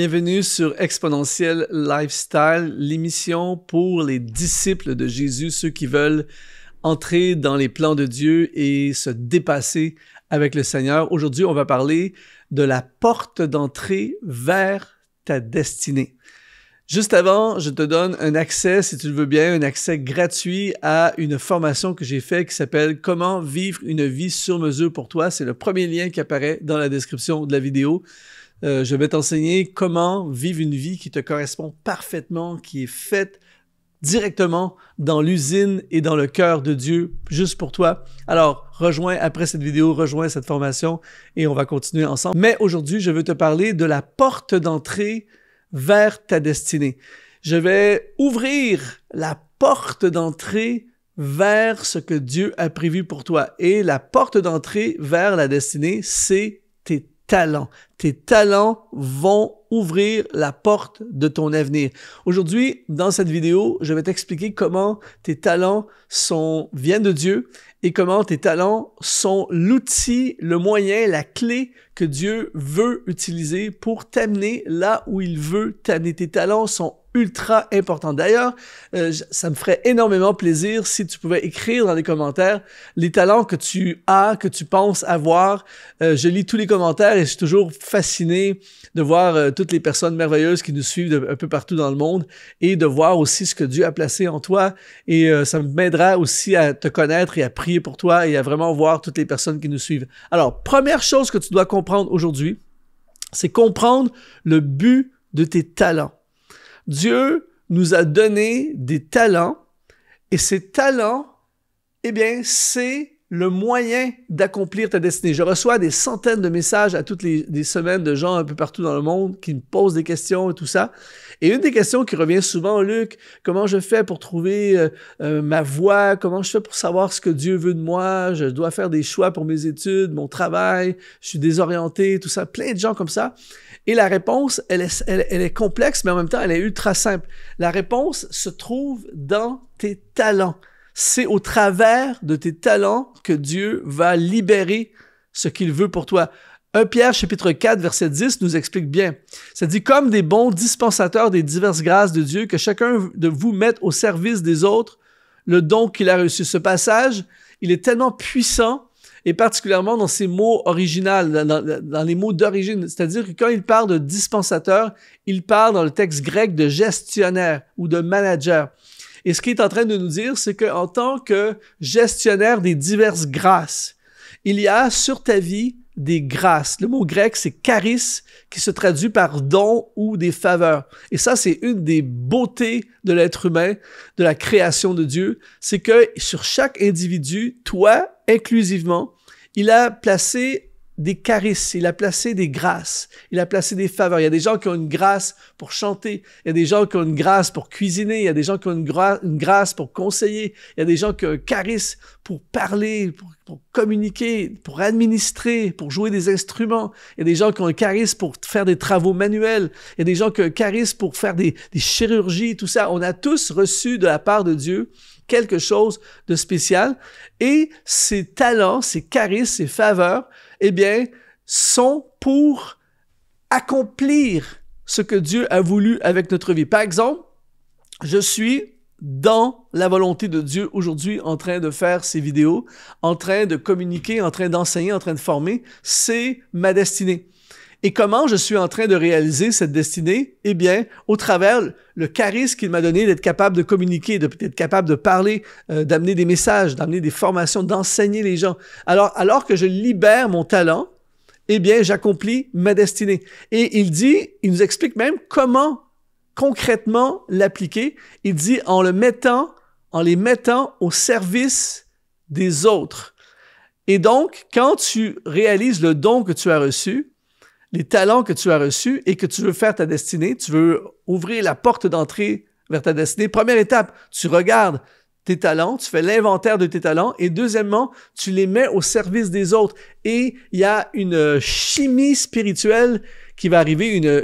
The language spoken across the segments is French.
Bienvenue sur Exponentiel Lifestyle, l'émission pour les disciples de Jésus, ceux qui veulent entrer dans les plans de Dieu et se dépasser avec le Seigneur. Aujourd'hui, on va parler de la porte d'entrée vers ta destinée. Juste avant, je te donne un accès, si tu le veux bien, un accès gratuit à une formation que j'ai faite qui s'appelle Comment vivre une vie sur mesure pour toi. C'est le premier lien qui apparaît dans la description de la vidéo. Euh, je vais t'enseigner comment vivre une vie qui te correspond parfaitement, qui est faite directement dans l'usine et dans le cœur de Dieu, juste pour toi. Alors, rejoins après cette vidéo, rejoins cette formation et on va continuer ensemble. Mais aujourd'hui, je veux te parler de la porte d'entrée vers ta destinée. Je vais ouvrir la porte d'entrée vers ce que Dieu a prévu pour toi. Et la porte d'entrée vers la destinée, c'est tes talents, tes talents vont ouvrir la porte de ton avenir. Aujourd'hui, dans cette vidéo, je vais t'expliquer comment tes talents sont, viennent de Dieu et comment tes talents sont l'outil, le moyen, la clé que Dieu veut utiliser pour t'amener là où il veut t'amener. Tes talents sont ultra importants. D'ailleurs, euh, ça me ferait énormément plaisir si tu pouvais écrire dans les commentaires les talents que tu as, que tu penses avoir. Euh, je lis tous les commentaires et je suis toujours fasciné de voir euh, toutes les personnes merveilleuses qui nous suivent un peu partout dans le monde et de voir aussi ce que Dieu a placé en toi. Et euh, ça m'aidera aussi à te connaître et à prier pour toi et à vraiment voir toutes les personnes qui nous suivent. Alors, première chose que tu dois comprendre aujourd'hui, c'est comprendre le but de tes talents. Dieu nous a donné des talents et ces talents, eh bien, c'est le moyen d'accomplir ta destinée. Je reçois des centaines de messages à toutes les, semaines de gens un peu partout dans le monde qui me posent des questions et tout ça. Et une des questions qui revient souvent, Luc, comment je fais pour trouver euh, euh, ma voie? Comment je fais pour savoir ce que Dieu veut de moi? Je dois faire des choix pour mes études, mon travail, je suis désorienté, tout ça. Plein de gens comme ça. Et la réponse, elle est, elle est complexe, mais en même temps, elle est ultra simple. La réponse se trouve dans tes talents c'est au travers de tes talents que Dieu va libérer ce qu'il veut pour toi. 1 Pierre chapitre 4 verset 10 nous explique bien. Ça dit comme des bons dispensateurs des diverses grâces de Dieu que chacun de vous mette au service des autres le don qu'il a reçu. Ce passage, il est tellement puissant et particulièrement dans ses mots originaux, dans, dans les mots d'origine. C'est-à-dire que quand il parle de dispensateur, il parle dans le texte grec de gestionnaire ou de manager. Et ce qu'il est en train de nous dire, c'est qu'en tant que gestionnaire des diverses grâces, il y a sur ta vie des grâces. Le mot grec, c'est charis, qui se traduit par don ou des faveurs. Et ça, c'est une des beautés de l'être humain, de la création de Dieu. C'est que sur chaque individu, toi inclusivement, il a placé des carisses. il a placé des grâces, il a placé des faveurs. Il y a des gens qui ont une grâce pour chanter, il y a des gens qui ont une grâce pour cuisiner, il y a des gens qui ont une, grâce pour conseiller, il y a des gens qui ont un pour parler, pour communiquer, pour administrer, pour jouer des instruments. Il y a des gens qui ont un charisme pour faire des travaux manuels. Il y a des gens qui ont un charisme pour faire des, chirurgies, tout ça. On a tous reçu de la part de Dieu quelque chose de spécial. Et ces talents, ces charismes, ces faveurs, eh bien, sont pour accomplir ce que Dieu a voulu avec notre vie. Par exemple, je suis dans la volonté de Dieu aujourd'hui en train de faire ces vidéos, en train de communiquer, en train d'enseigner, en train de former, c'est ma destinée. Et comment je suis en train de réaliser cette destinée? Eh bien, au travers le charisme qu'il m'a donné d'être capable de communiquer, d'être capable de parler, euh, d'amener des messages, d'amener des formations, d'enseigner les gens. Alors, alors que je libère mon talent, eh bien, j'accomplis ma destinée. Et il dit, il nous explique même comment concrètement l'appliquer. Il dit en le mettant, en les mettant au service des autres. Et donc, quand tu réalises le don que tu as reçu, les talents que tu as reçus et que tu veux faire ta destinée, tu veux ouvrir la porte d'entrée vers ta destinée. Première étape, tu regardes tes talents, tu fais l'inventaire de tes talents et deuxièmement, tu les mets au service des autres. Et il y a une euh, chimie spirituelle qui va arriver, une,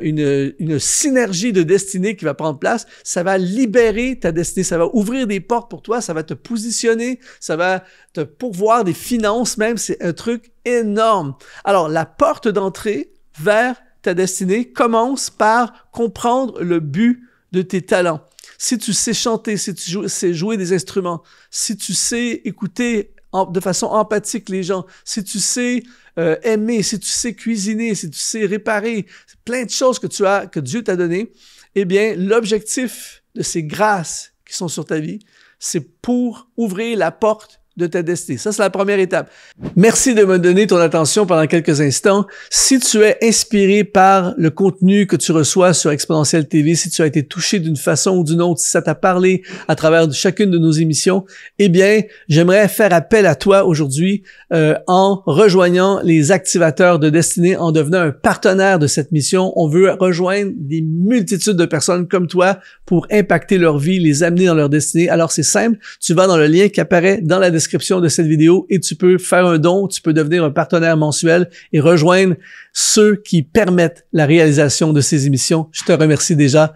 une, synergie de destinée qui va prendre place. Ça va libérer ta destinée, ça va ouvrir des portes pour toi, ça va te positionner, ça va te pourvoir des finances même. C'est un truc énorme. Alors, la porte d'entrée vers ta destinée commence par comprendre le but de tes talents si tu sais chanter, si tu sais jouer des instruments, si tu sais écouter de façon empathique les gens, si tu sais euh, aimer, si tu sais cuisiner, si tu sais réparer, plein de choses que tu as, que Dieu t'a donné, eh bien, l'objectif de ces grâces qui sont sur ta vie, c'est pour ouvrir la porte de ta destinée. Ça, c'est la première étape. Merci de me donner ton attention pendant quelques instants. Si tu es inspiré par le contenu que tu reçois sur Exponentielle TV, si tu as été touché d'une façon ou d'une autre, si ça t'a parlé à travers chacune de nos émissions, eh bien, j'aimerais faire appel à toi aujourd'hui euh, en rejoignant les activateurs de destinée, en devenant un partenaire de cette mission. On veut rejoindre des multitudes de personnes comme toi pour impacter leur vie, les amener dans leur destinée. Alors, c'est simple. Tu vas dans le lien qui apparaît dans la description de cette vidéo et tu peux faire un don, tu peux devenir un partenaire mensuel et rejoindre ceux qui permettent la réalisation de ces émissions. Je te remercie déjà.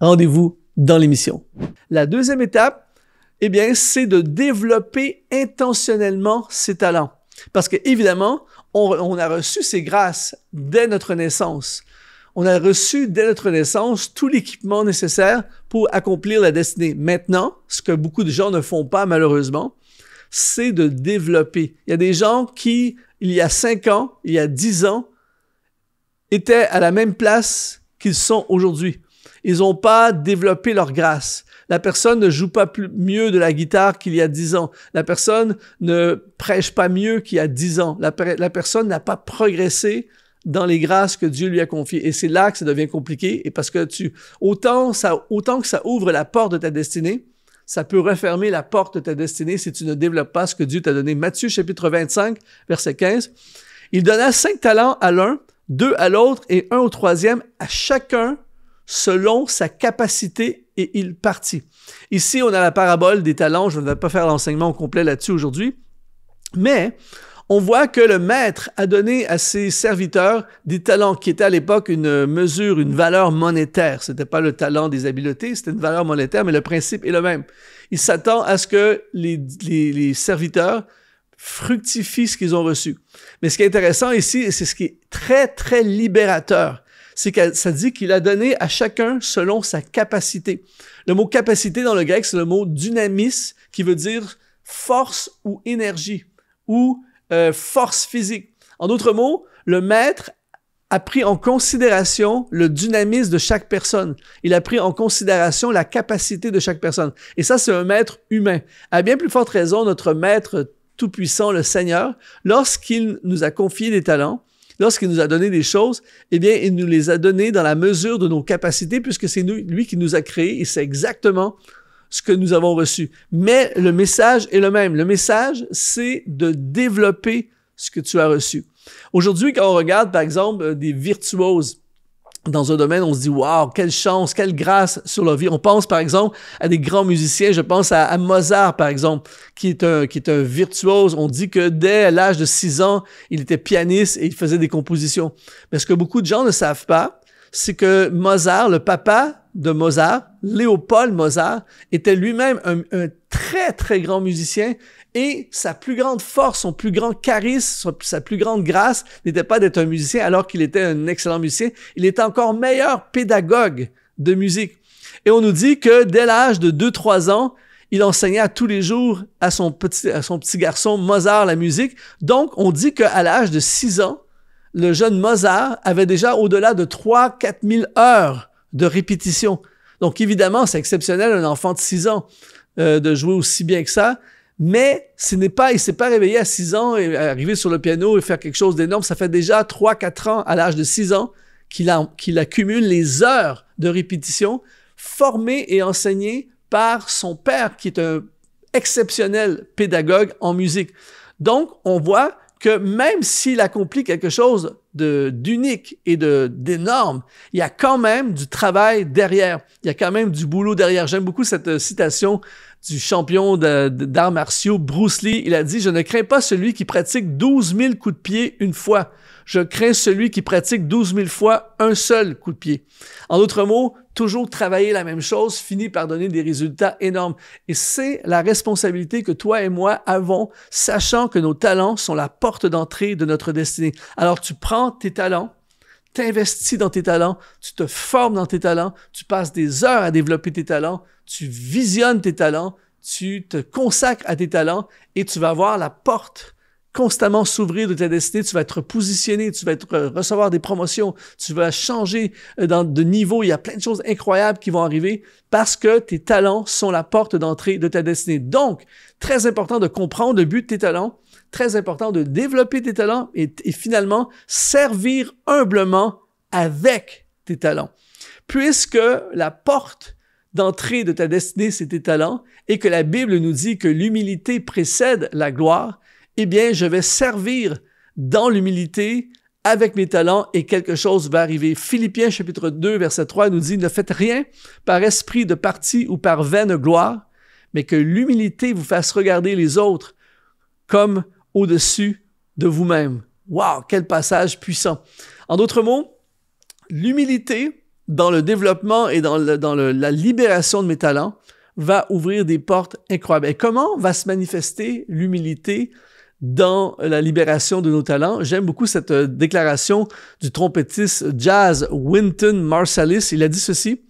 Rendez-vous dans l'émission. La deuxième étape, eh bien, c'est de développer intentionnellement ses talents. Parce que, évidemment, on, a reçu ses grâces dès notre naissance on a reçu dès notre naissance tout l'équipement nécessaire pour accomplir la destinée. Maintenant, ce que beaucoup de gens ne font pas malheureusement, c'est de développer. Il y a des gens qui, il y a cinq ans, il y a dix ans, étaient à la même place qu'ils sont aujourd'hui. Ils n'ont pas développé leur grâce. La personne ne joue pas mieux de la guitare qu'il y a dix ans. La personne ne prêche pas mieux qu'il y a dix ans. La, personne n'a pas progressé dans les grâces que Dieu lui a confiées. Et c'est là que ça devient compliqué. Et parce que tu, autant, ça, autant que ça ouvre la porte de ta destinée, ça peut refermer la porte de ta destinée si tu ne développes pas ce que Dieu t'a donné. Matthieu chapitre 25, verset 15. Il donna cinq talents à l'un, deux à l'autre et un au troisième, à chacun selon sa capacité et il partit. Ici, on a la parabole des talents. Je ne vais pas faire l'enseignement complet là-dessus aujourd'hui. Mais on voit que le maître a donné à ses serviteurs des talents qui étaient à l'époque une mesure, une valeur monétaire. C'était pas le talent des habiletés, c'était une valeur monétaire, mais le principe est le même. Il s'attend à ce que les, serviteurs fructifient ce qu'ils ont reçu. Mais ce qui est intéressant ici, c'est ce qui est très, très libérateur, c'est que ça dit qu'il a donné à chacun selon sa capacité. Le mot capacité dans le grec, c'est le mot dynamis, qui veut dire force ou énergie, ou euh, force physique. En d'autres mots, le maître a pris en considération le dynamisme de chaque personne. Il a pris en considération la capacité de chaque personne. Et ça, c'est un maître humain. À bien plus forte raison, notre maître tout-puissant, le Seigneur, lorsqu'il nous a confié des talents, lorsqu'il nous a donné des choses, eh bien, il nous les a donnés dans la mesure de nos capacités, puisque c'est lui qui nous a créés et c'est exactement ce que nous avons reçu. Mais le message est le même. Le message, c'est de développer ce que tu as reçu. Aujourd'hui, quand on regarde, par exemple, euh, des virtuoses, dans un domaine, on se dit, waouh, quelle chance, quelle grâce sur leur vie. On pense, par exemple, à des grands musiciens. Je pense à, Mozart, par exemple, qui est, un, qui est virtuose. On dit que dès l'âge de 6 ans, il était pianiste et il faisait des compositions. Mais ce que beaucoup de gens ne savent pas, c'est que Mozart, le papa de Mozart, Léopold Mozart, était lui-même un, très, très grand musicien et sa plus grande force, son plus grand charisme, sa plus grande grâce n'était pas d'être un musicien alors qu'il était un excellent musicien. Il était encore meilleur pédagogue de musique. Et on nous dit que dès l'âge de 2-3 ans, il enseignait tous les jours à son petit, à son petit garçon Mozart la musique. Donc, on dit qu'à l'âge de 6 ans, le jeune Mozart avait déjà au-delà de 3-4 000 heures de répétition. Donc évidemment, c'est exceptionnel, un enfant de 6 ans, euh, de jouer aussi bien que ça. Mais ce n'est pas, il s'est pas réveillé à 6 ans et arrivé sur le piano et faire quelque chose d'énorme. Ça fait déjà 3-4 ans, à l'âge de 6 ans, qu'il, a, qu'il accumule les heures de répétition formées et enseignées par son père, qui est un exceptionnel pédagogue en musique. Donc, on voit que même s'il accomplit quelque chose d'unique et d'énorme, il y a quand même du travail derrière, il y a quand même du boulot derrière. J'aime beaucoup cette euh, citation du champion d'arts martiaux Bruce Lee. Il a dit, je ne crains pas celui qui pratique 12 000 coups de pied une fois. Je crains celui qui pratique 12 000 fois un seul coup de pied. En d'autres mots, toujours travailler la même chose finit par donner des résultats énormes. Et c'est la responsabilité que toi et moi avons, sachant que nos talents sont la porte d'entrée de notre destinée. Alors tu prends tes talents, t'investis dans tes talents, tu te formes dans tes talents, tu passes des heures à développer tes talents, tu visionnes tes talents, tu te consacres à tes talents et tu vas voir la porte constamment s'ouvrir de ta destinée, tu vas être positionné, tu vas être, euh, recevoir des promotions, tu vas changer euh, de niveau, il y a plein de choses incroyables qui vont arriver parce que tes talents sont la porte d'entrée de ta destinée. Donc, Très important de comprendre le but de tes talents, très important de développer tes talents et, finalement servir humblement avec tes talents. Puisque la porte d'entrée de ta destinée, c'est tes talents, et que la Bible nous dit que l'humilité précède la gloire, eh bien, je vais servir dans l'humilité avec mes talents et quelque chose va arriver. Philippiens chapitre 2, verset 3 nous dit, ne faites rien par esprit de parti ou par vaine gloire, mais que l'humilité vous fasse regarder les autres comme au-dessus de vous-même. Waouh, quel passage puissant. En d'autres mots, l'humilité dans le développement et dans, la libération de mes talents va ouvrir des portes incroyables. Et comment va se manifester l'humilité dans la libération de nos talents. J'aime beaucoup cette euh, déclaration du trompettiste jazz Winton Marsalis. Il a dit ceci.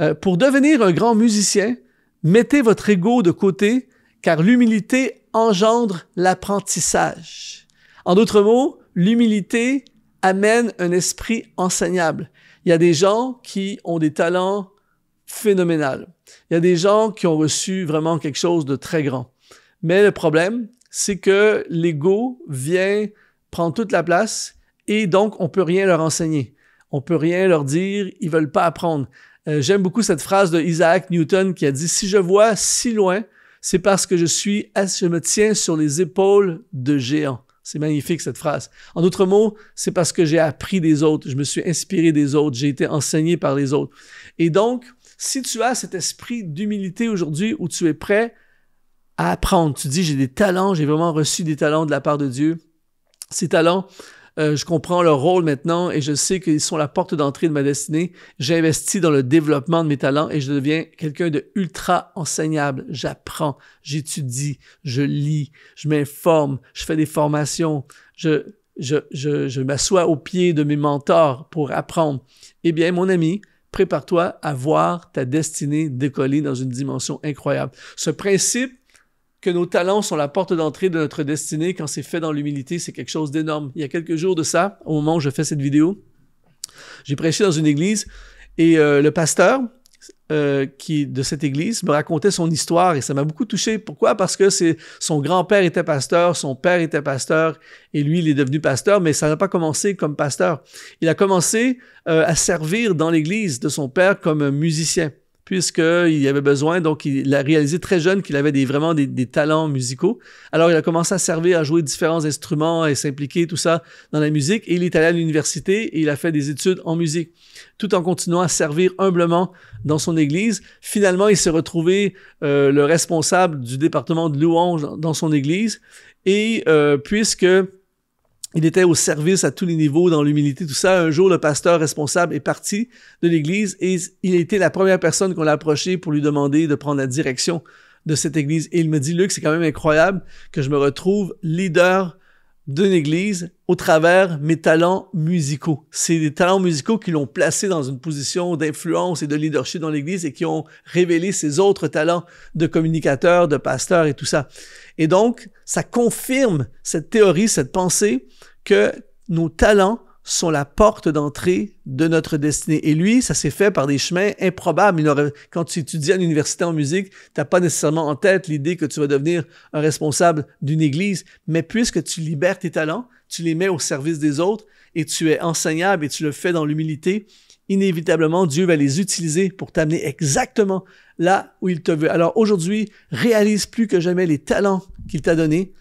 Euh, pour devenir un grand musicien, Mettez votre ego de côté, car l'humilité engendre l'apprentissage. En d'autres mots, l'humilité amène un esprit enseignable. Il y a des gens qui ont des talents phénoménaux. Il y a des gens qui ont reçu vraiment quelque chose de très grand. Mais le problème, c'est que l'ego vient prendre toute la place et donc on peut rien leur enseigner. On peut rien leur dire, ils veulent pas apprendre. Euh, j'aime beaucoup cette phrase de Isaac Newton qui a dit Si je vois si loin, c'est parce que je suis, je me tiens sur les épaules de géants. C'est magnifique cette phrase. En d'autres mots, c'est parce que j'ai appris des autres, je me suis inspiré des autres, j'ai été enseigné par les autres. Et donc, si tu as cet esprit d'humilité aujourd'hui où tu es prêt à apprendre, tu dis j'ai des talents, j'ai vraiment reçu des talents de la part de Dieu. Ces talents euh, je comprends leur rôle maintenant et je sais qu'ils sont la porte d'entrée de ma destinée. J'investis dans le développement de mes talents et je deviens quelqu'un de ultra enseignable. J'apprends, j'étudie, je lis, je m'informe, je fais des formations, je, je, je, je m'assois au pied de mes mentors pour apprendre. Eh bien, mon ami, prépare-toi à voir ta destinée décoller dans une dimension incroyable. Ce principe que nos talents sont la porte d'entrée de notre destinée quand c'est fait dans l'humilité, c'est quelque chose d'énorme. Il y a quelques jours de ça, au moment où je fais cette vidéo, j'ai prêché dans une église et euh, le pasteur euh, qui de cette église me racontait son histoire et ça m'a beaucoup touché. Pourquoi Parce que c'est son grand-père était pasteur, son père était pasteur et lui il est devenu pasteur, mais ça n'a pas commencé comme pasteur. Il a commencé euh, à servir dans l'église de son père comme musicien puisqu'il avait besoin, donc il a réalisé très jeune qu'il avait des, vraiment des, talents musicaux. Alors il a commencé à servir, à jouer différents instruments et s'impliquer tout ça dans la musique. Et il est allé à l'université et il a fait des études en musique, tout en continuant à servir humblement dans son église. Finalement, il s'est retrouvé euh, le responsable du département de louange dans son église. Et euh, puisque il était au service à tous les niveaux, dans l'humilité, tout ça. Un jour, le pasteur responsable est parti de l'église et il a été la première personne qu'on l'a approchée pour lui demander de prendre la direction de cette église. Et il me dit, Luc, c'est quand même incroyable que je me retrouve leader d'une église au travers mes talents musicaux. C'est des talents musicaux qui l'ont placé dans une position d'influence et de leadership dans l'église et qui ont révélé ses autres talents de communicateur, de pasteur et tout ça. Et donc, ça confirme cette théorie, cette pensée que nos talents sont la porte d'entrée de notre destinée. Et lui, ça s'est fait par des chemins improbables. quand tu étudies à l'université en musique, tu n'as pas nécessairement en tête l'idée que tu vas devenir un responsable d'une église, mais puisque tu libères tes talents, tu les mets au service des autres et tu es enseignable et tu le fais dans l'humilité, inévitablement, Dieu va les utiliser pour t'amener exactement là où il te veut. Alors aujourd'hui, réalise plus que jamais les talents qu'il t'a donnés,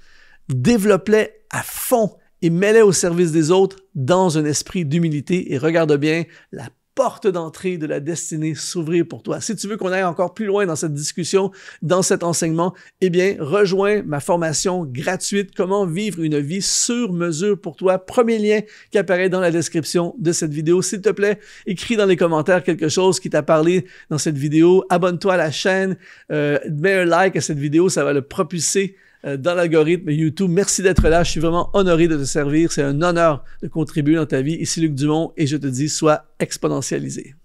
développe-les à fond et mets-les au service des autres dans un esprit d'humilité et regarde bien la porte d'entrée de la destinée s'ouvrir pour toi. Si tu veux qu'on aille encore plus loin dans cette discussion, dans cet enseignement, eh bien, rejoins ma formation gratuite Comment vivre une vie sur mesure pour toi. Premier lien qui apparaît dans la description de cette vidéo. S'il te plaît, écris dans les commentaires quelque chose qui t'a parlé dans cette vidéo. Abonne-toi à la chaîne, euh, mets un like à cette vidéo, ça va le propulser euh, dans l'algorithme YouTube. Merci d'être là. Je suis vraiment honoré de te servir. C'est un honneur de contribuer dans ta vie. Ici Luc Dumont et je te dis, sois exponentialisé.